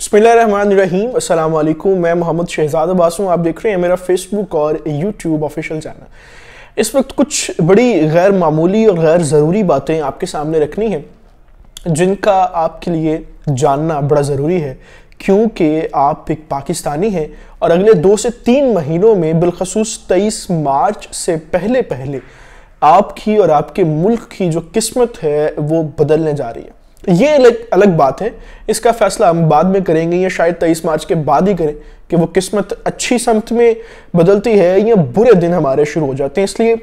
बसमीम वालेकुम मैं मोहम्मद शहजाद अब्बास हूँ आप देख रहे हैं मेरा फेसबुक और यूट्यूब ऑफिशियल चैनल इस वक्त कुछ बड़ी गैर मामूली और गैर ज़रूरी बातें आपके सामने रखनी हैं जिनका आपके लिए जानना बड़ा ज़रूरी है क्योंकि आप एक पाकिस्तानी हैं और अगले दो से तीन महीनों में बिलखसूस तेईस मार्च से पहले पहले आपकी और आपके मुल्क की जो किस्मत है वो बदलने जा रही है ये अलग अलग बात है इसका फैसला हम बाद में करेंगे या शायद तेईस मार्च के बाद ही करें कि वो किस्मत अच्छी समत में बदलती है या बुरे दिन हमारे शुरू हो जाते हैं इसलिए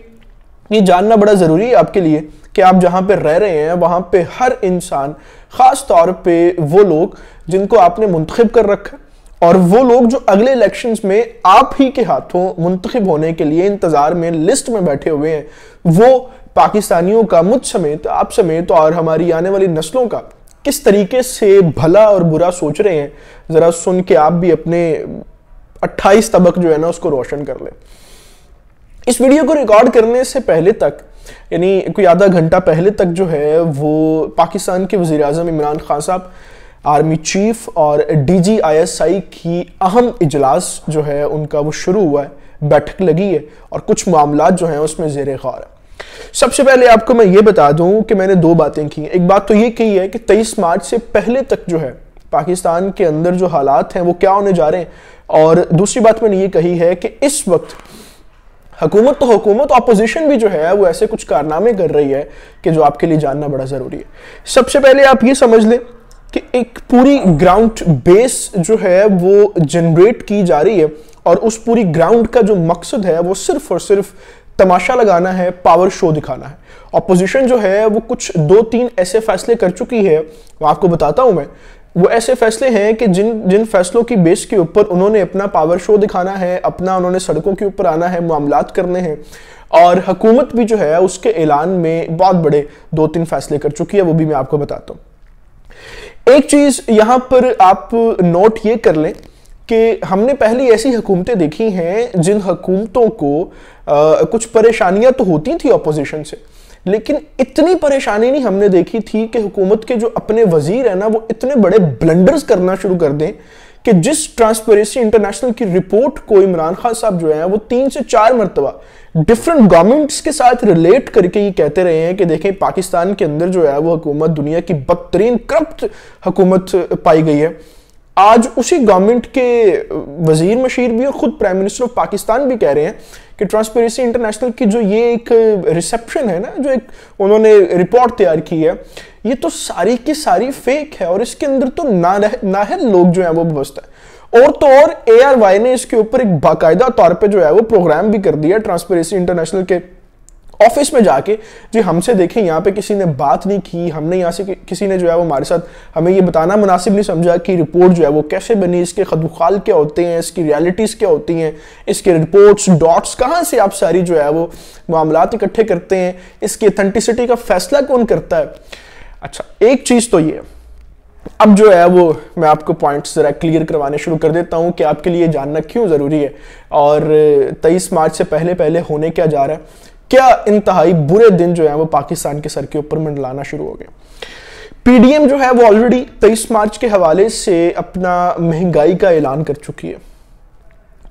ये जानना बड़ा ज़रूरी है आपके लिए कि आप जहाँ पे रह रहे हैं वहाँ पे हर इंसान ख़ास तौर पे वो लोग जिनको आपने मंतखब कर रखा और वो लोग जो अगले इलेक्शंस में आप ही के हाथों मुंतखब होने के लिए इंतज़ार में लिस्ट में बैठे हुए हैं वो पाकिस्तानियों का मुझ समेत आप समेत और हमारी आने वाली नस्लों का किस तरीके से भला और बुरा सोच रहे हैं ज़रा सुन के आप भी अपने 28 तबक जो है ना उसको रोशन कर ले इस वीडियो को रिकॉर्ड करने से पहले तक यानी कोई आधा घंटा पहले तक जो है वो पाकिस्तान के वज़ी अजम इमरान खान साहब आर्मी चीफ और D G I S I की अहम इजलास जो है उनका वो शुरू हुआ है बैठक लगी है और कुछ मामला जो है उसमें जेर गौर है सबसे पहले आपको मैं ये बता दूं कि मैंने दो बातें की एक बात तो ये कही है कि तेईस मार्च से पहले तक जो है पाकिस्तान के अंदर जो हालात हैं वो क्या होने जा रहे हैं और दूसरी बात मैंने ये कही है कि इस वक्त हकूमत तो हुकूमत अपोजिशन भी जो है वो ऐसे कुछ कारनामे कर रही है कि जो आपके लिए जानना बड़ा ज़रूरी है सबसे पहले आप ये समझ लें कि एक पूरी ग्राउंड बेस जो है वो जनरेट की जा रही है और उस पूरी ग्राउंड का जो मकसद है वो सिर्फ और सिर्फ तमाशा लगाना है पावर शो दिखाना है अपोजिशन जो है वो कुछ दो तीन ऐसे फैसले कर चुकी है आपको बताता हूं मैं वो ऐसे फैसले हैं कि जिन जिन फैसलों की बेस के ऊपर उन्होंने अपना पावर शो दिखाना है अपना उन्होंने सड़कों के ऊपर आना है मामला करने हैं और हकूमत भी जो है उसके ऐलान में बहुत बड़े दो तीन फैसले कर चुकी है वो भी मैं आपको बताता हूँ एक चीज़ यहां पर आप नोट ये कर लें कि हमने पहली ऐसी हुकूमतें देखी हैं जिन हुकूमतों को आ, कुछ परेशानियां तो होती थी अपोजिशन से लेकिन इतनी परेशानी नहीं हमने देखी थी कि हुकूमत के जो अपने वजीर हैं ना वो इतने बड़े ब्लंडर्स करना शुरू कर दें कि जिस ट्रांसपेरेंसी इंटरनेशनल की रिपोर्ट को इमरान खान साहब जो है वो तीन से चार मरतबा डिफरेंट गवर्नमेंट्स के साथ रिलेट करके ये कहते रहे हैं कि देखें पाकिस्तान के अंदर जो है वो हुकूमत दुनिया की बदतरीन करप्ट हुकूमत पाई गई है आज उसी गवर्नमेंट के वजीर मशीर भी और ख़ुद प्राइम मिनिस्टर ऑफ पाकिस्तान भी कह रहे हैं कि ट्रांसपेरेंसी इंटरनेशनल की जो ये एक रिसेप्शन है ना जो एक उन्होंने रिपोर्ट तैयार की है ये तो सारी की सारी फेक है और इसके अंदर तो ना रह, लोग जो है वो व्यवस्था है और तो और ए ने इसके ऊपर एक बाकायदा तौर पर जो है वो प्रोग्राम भी कर दिया ट्रांसपेरेंसी इंटरनेशनल के ऑफिस में जाके जी हमसे देखें यहाँ पे किसी ने बात नहीं की हमने यहाँ से कि, किसी ने जो है वो हमारे साथ हमें ये बताना मुनासिब नहीं समझा कि रिपोर्ट जो है वो कैसे बनी इसके खदुखाल क्या होते हैं इसकी रियलिटीज़ क्या होती हैं इसके रिपोर्ट्स डॉट्स कहाँ से आप सारी जो है वो मामला इकट्ठे करते हैं इसकी अथेंटिसिटी का फैसला कौन करता है अच्छा एक चीज़ तो ये अब जो है वो मैं आपको पॉइंट्स ज़रा क्लियर करवाने शुरू कर देता हूँ कि आपके लिए जानना क्यों ज़रूरी है और 23 मार्च से पहले पहले होने क्या जा रहा है क्या इंतहाई बुरे दिन जो है वो पाकिस्तान के सर के ऊपर मंडलाना शुरू हो गए पीडीएम जो है वो ऑलरेडी तेईस मार्च के हवाले से अपना महंगाई का ऐलान कर चुकी है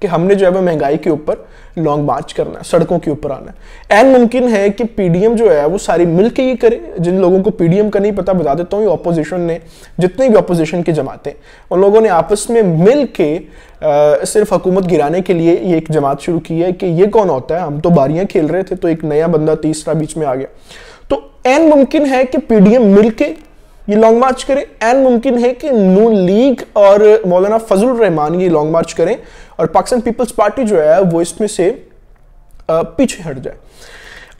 कि हमने जो है वो महंगाई के ऊपर लॉन्ग मार्च करना है सड़कों के ऊपर आना है एंड मुमकिन है कि पीडीएम जो है वो सारी मिल के ये करे जिन लोगों को पीडीएम का नहीं पता बता देता हूँ अपोजिशन ने जितने भी अपोजिशन की जमातें उन लोगों ने आपस में मिल के आ, सिर्फ हुकूमत गिराने के लिए ये एक जमात शुरू की है कि ये कौन होता है हम तो बारियाँ खेल रहे थे तो एक नया बंदा तीसरा बीच में आ गया तो एन मुमकिन है कि पीडीएम मिलके ये लॉन्ग मार्च करें एंड मुमकिन है कि नून लीग और मौलाना फजल रहमान ये लॉन्ग मार्च करें और पाकिस्तान पीपल्स पार्टी जो है वो इसमें से पीछे हट जाए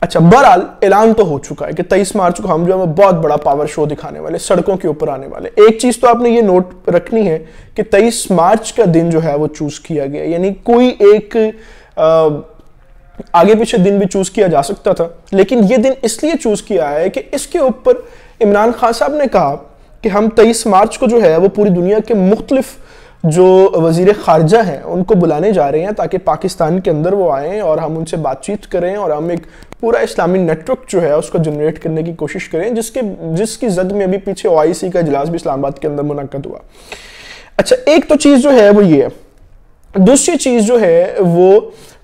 अच्छा बहरहाल ऐलान तो हो चुका है कि तेईस मार्च को हम जो है बहुत बड़ा पावर शो दिखाने वाले सड़कों के ऊपर आने वाले एक चीज तो आपने ये नोट रखनी है कि तेईस मार्च का दिन जो है वो चूज किया गया यानी कोई एक आ, आगे पीछे दिन भी चूज किया जा सकता था लेकिन ये दिन इसलिए चूज किया है कि इसके ऊपर इमरान खान साहब ने कहा कि हम तेईस मार्च को जो है वो पूरी दुनिया के मुख्तलिफ जो वजीर खारजा हैं उनको बुलाने जा रहे हैं ताकि पाकिस्तान के अंदर वो आएँ और हम उनसे बातचीत करें और हम एक पूरा इस्लामी नेटवर्क जो है उसको जनरेट करने की कोशिश करें जिसके जिसकी जद में अभी पीछे ओ का इजलास भी इस्लामाबाद के अंदर मुनद हुआ अच्छा एक तो चीज़ जो है वो ये है दूसरी चीज़ जो है वो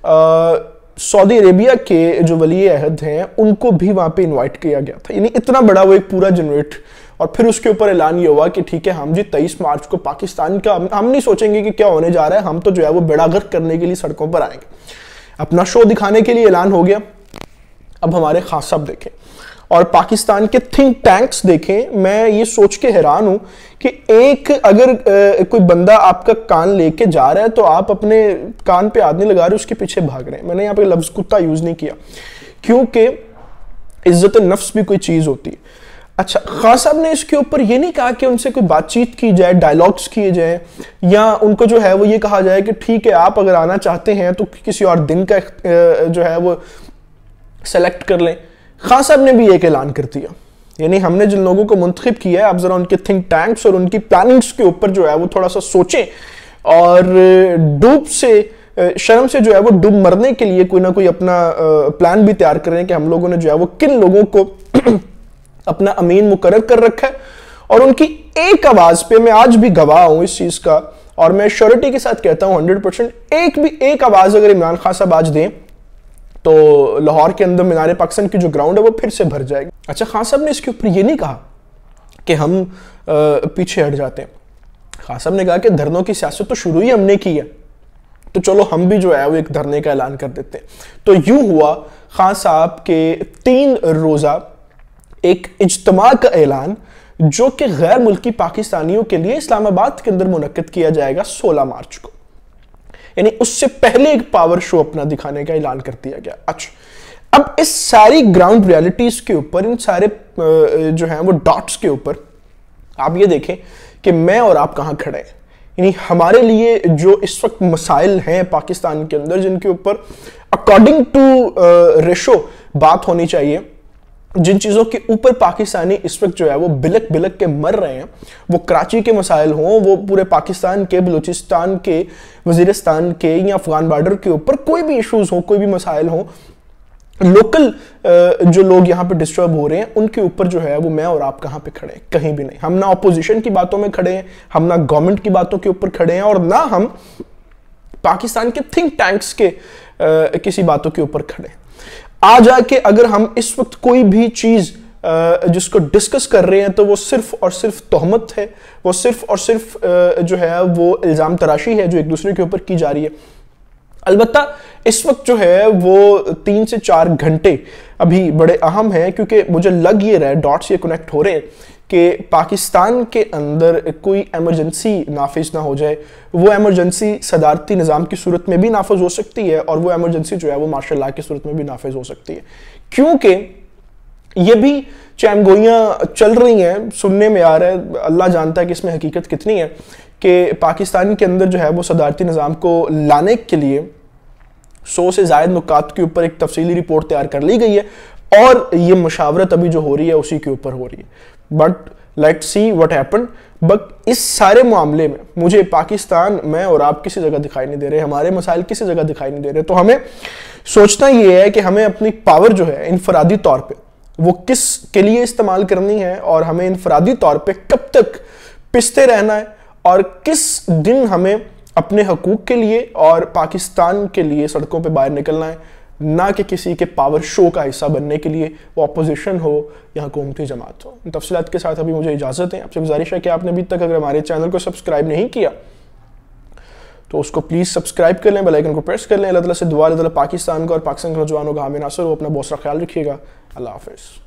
आ, सऊदी अरेबिया के जो वली अहद हैं उनको भी वहां पे इनवाइट किया गया था यानी इतना बड़ा वो एक पूरा जनरेट और फिर उसके ऊपर ऐलान ये हुआ कि ठीक है हम जी तेईस मार्च को पाकिस्तान का हम नहीं सोचेंगे कि क्या होने जा रहा है हम तो जो है वो बेड़ा गर्क करने के लिए सड़कों पर आएंगे अपना शो दिखाने के लिए ऐलान हो गया अब हमारे खास साहब देखें और पाकिस्तान के थिंक टैंक्स देखें मैं ये सोच के हैरान हूँ कि एक अगर ए, कोई बंदा आपका कान लेके जा रहा है तो आप अपने कान पे आदमी लगा रहे हो उसके पीछे भाग रहे हैं मैंने यहाँ पे लफ्ज़ कुत्ता यूज़ नहीं किया क्योंकि इज्जत नफ्स भी कोई चीज़ होती है अच्छा खान साहब ने इसके ऊपर ये नहीं कहा कि उनसे कोई बातचीत की जाए डायलॉग्स किए जाए या उनको जो है वो ये कहा जाए कि ठीक है आप अगर आना चाहते हैं तो किसी और दिन का जो है वो सेलेक्ट कर लें खान साहब ने भी एक ऐलान कर दिया यानी हमने जिन लोगों को मुंतखब किया है आप ज़रा उनके थिंक टैंक्स और उनकी प्लानिंग्स के ऊपर जो है वो थोड़ा सा सोचें और डूब से शर्म से जो है वो डूब मरने के लिए कोई ना कोई अपना प्लान भी तैयार करें कि हम लोगों ने जो है वो किन लोगों को अपना अमीन मुकर कर रखा है और उनकी एक आवाज़ पे मैं आज भी गवाह हूं इस चीज़ का और मैं श्योरिटी के साथ कहता हूँ हंड्रेड परसेंट एक भी एक आवाज़ अगर इमरान खान साहब आज दें तो लाहौर के अंदर मीनार पाकिस्तान की जो ग्राउंड है वो फिर से भर जाएगी अच्छा खान साहब ने इसके ऊपर ये नहीं कहा कि हम आ, पीछे हट जाते हैं खान साहब ने कहा कि धरनों की सियासत तो शुरू ही हमने की है तो चलो हम भी जो है वो एक धरने का ऐलान कर देते हैं तो यूं हुआ खान साहब के तीन रोज़ा एक इजतमा का ऐलान जो कि गैर मुल्की पाकिस्तानियों के लिए इस्लामाबाद के अंदर मुनद किया जाएगा सोलह मार्च को यानी उससे पहले एक पावर शो अपना दिखाने का ऐलान कर दिया गया अच्छा अब इस सारी ग्राउंड रियलिटीज के ऊपर इन सारे जो है वो डॉट्स के ऊपर आप ये देखें कि मैं और आप कहाँ खड़े हैं यानी हमारे लिए जो इस वक्त मसाइल हैं पाकिस्तान के अंदर जिनके ऊपर अकॉर्डिंग टू रेशो बात होनी चाहिए जिन चीज़ों के ऊपर पाकिस्तानी इस वक्त जो है वो बिलक बिलक के मर रहे हैं वो कराची के मसाइल हों वो पूरे पाकिस्तान के बलूचिस्तान के वजीरस्तान के या अफगान बॉर्डर के ऊपर कोई भी इश्यूज़ हों कोई भी मसाइल हों लोकल जो लोग यहाँ पे डिस्टर्ब हो रहे हैं उनके ऊपर जो है वो मैं और आप कहाँ पे खड़े हैं कहीं भी नहीं हम ना अपोजिशन की बातों में खड़े हैं हम ना गवर्नमेंट की बातों के ऊपर खड़े हैं और ना हम पाकिस्तान के थिंक टैंक्स के किसी बातों के ऊपर खड़े हैं आ जाके अगर हम इस वक्त कोई भी चीज़ जिसको डिस्कस कर रहे हैं तो वो सिर्फ और सिर्फ तहमत है वो सिर्फ और सिर्फ जो है वो इल्ज़ाम तराशी है जो एक दूसरे के ऊपर की जा रही है अलबत् इस वक्त जो है वो तीन से चार घंटे अभी बड़े अहम हैं क्योंकि मुझे लग ये रहा है डॉट्स ये कनेक्ट हो रहे हैं कि पाकिस्तान के अंदर कोई एमरजेंसी नाफिज ना हो जाए वो एमरजेंसी सदारती निज़ाम की सूरत में भी नाफज हो सकती है और वो एमरजेंसी जो है वो मार्शल लॉ की सूरत में भी नाफज हो सकती है क्योंकि ये भी चैमगोइयाँ चल रही हैं सुनने में आ रहा है अल्लाह जानता है कि इसमें हकीकत कितनी है कि पाकिस्तान के अंदर जो है वो सदारती निज़ाम को लाने के लिए सौ से जायद नुकात के ऊपर एक तफसीली रिपोर्ट तैयार कर ली गई है और ये मशावरत अभी जो हो रही है उसी के ऊपर हो रही है but let see what happen but इस सारे मामले में मुझे पाकिस्तान में और आप किसी जगह दिखाई नहीं दे रहे हमारे मसाइल किसी जगह दिखाई नहीं दे रहे तो हमें सोचना ये है कि हमें अपनी पावर जो है इनफरादी तौर पर वो किस के लिए इस्तेमाल करनी है और हमें इनफरादी तौर पर कब तक पिसते रहना है और किस दिन हमें अपने हकूक़ के लिए और पाकिस्तान के लिए सड़कों पर बाहर निकलना है ना कि किसी के पावर शो का हिस्सा बनने के लिए वो अपोजिशन हो या हुकूमती जमात हो तफसलत के साथ अभी मुझे इजाज़त है आपसे गुजारिश है कि आपने अभी तक अगर हमारे चैनल को सब्सक्राइब नहीं किया तो उसको प्लीज़ सब्सक्राइब कर लें बेलाइकन को प्रेस कर लें अल्लाह ताला से दुआ अल्लाह पाकिस्तान का और पाकिस्तान के नौजवानों का हामिन नासर वो अपना बहुत सारा ख्याल रखिएगा अल्लाह हाफिज़